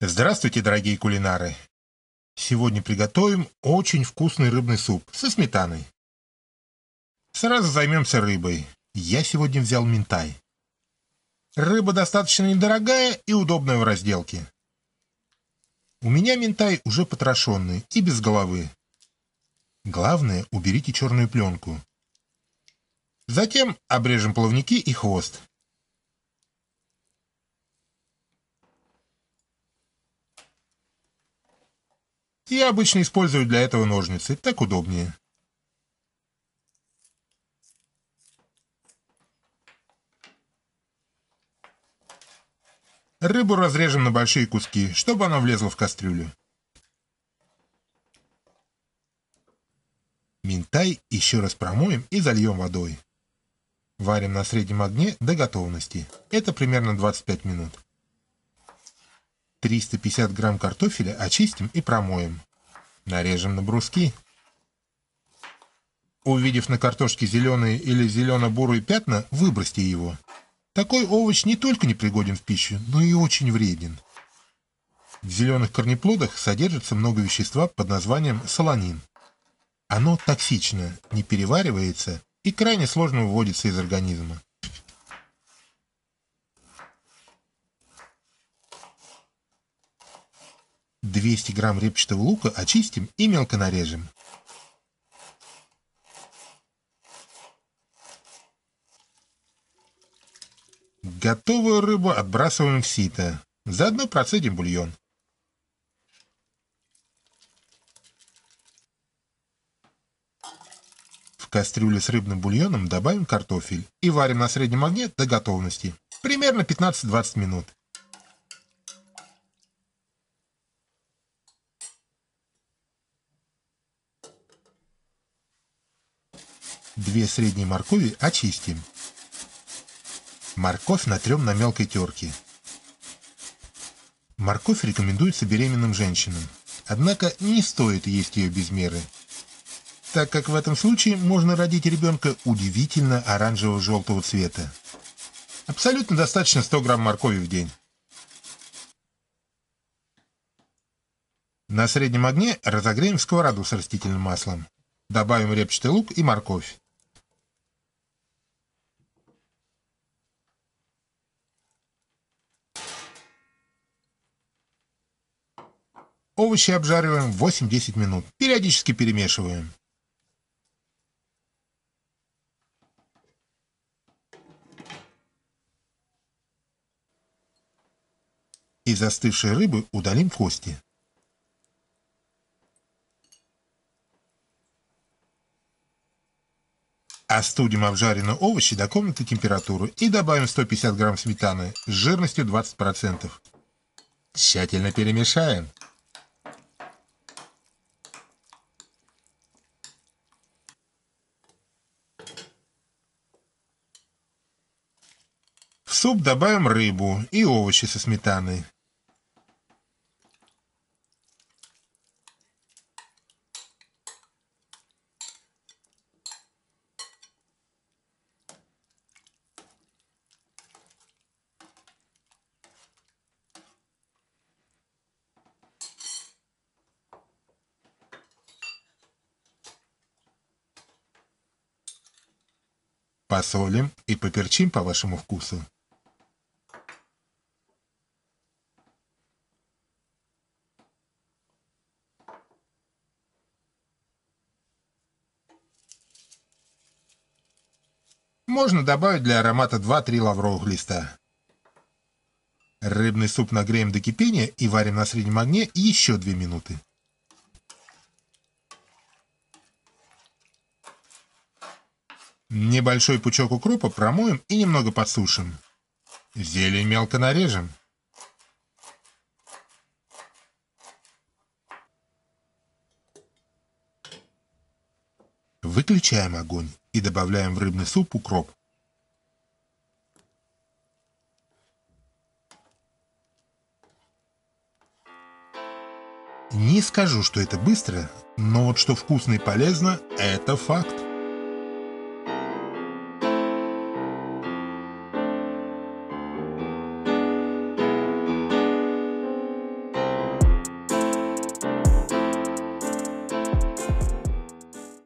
Здравствуйте, дорогие кулинары! Сегодня приготовим очень вкусный рыбный суп со сметаной. Сразу займемся рыбой. Я сегодня взял минтай. Рыба достаточно недорогая и удобная в разделке. У меня минтай уже потрошенный и без головы. Главное, уберите черную пленку. Затем обрежем плавники и хвост. Я обычно использую для этого ножницы, так удобнее. Рыбу разрежем на большие куски, чтобы она влезла в кастрюлю. Минтай еще раз промоем и зальем водой. Варим на среднем огне до готовности. Это примерно 25 минут. 350 грамм картофеля очистим и промоем. Нарежем на бруски. Увидев на картошке зеленые или зелено-бурые пятна, выбросьте его. Такой овощ не только не пригоден в пищу, но и очень вреден. В зеленых корнеплодах содержится много вещества под названием солонин. Оно токсично, не переваривается и крайне сложно выводится из организма. 200 грамм репчатого лука очистим и мелко нарежем. Готовую рыбу отбрасываем в сито. Заодно процедим бульон. В кастрюлю с рыбным бульоном добавим картофель и варим на среднем огне до готовности. Примерно 15-20 минут. Две средние моркови очистим. Морковь натрем на мелкой терке. Морковь рекомендуется беременным женщинам, однако не стоит есть ее без меры, так как в этом случае можно родить ребенка удивительно оранжево-желтого цвета. Абсолютно достаточно 100 грамм моркови в день. На среднем огне разогреем сковороду с растительным маслом. Добавим репчатый лук и морковь. Овощи обжариваем 8-10 минут. Периодически перемешиваем. Из остывшей рыбы удалим кости. Остудим обжаренные овощи до комнатной температуры и добавим 150 грамм сметаны с жирностью 20%. Тщательно перемешаем. суп добавим рыбу и овощи со сметаной. Посолим и поперчим по вашему вкусу. Можно добавить для аромата 2-3 лавровых листа. Рыбный суп нагреем до кипения и варим на среднем огне еще 2 минуты. Небольшой пучок укропа промоем и немного подсушим. Зелень мелко нарежем. Выключаем огонь и добавляем в рыбный суп укроп. Не скажу, что это быстро, но вот что вкусно и полезно – это факт.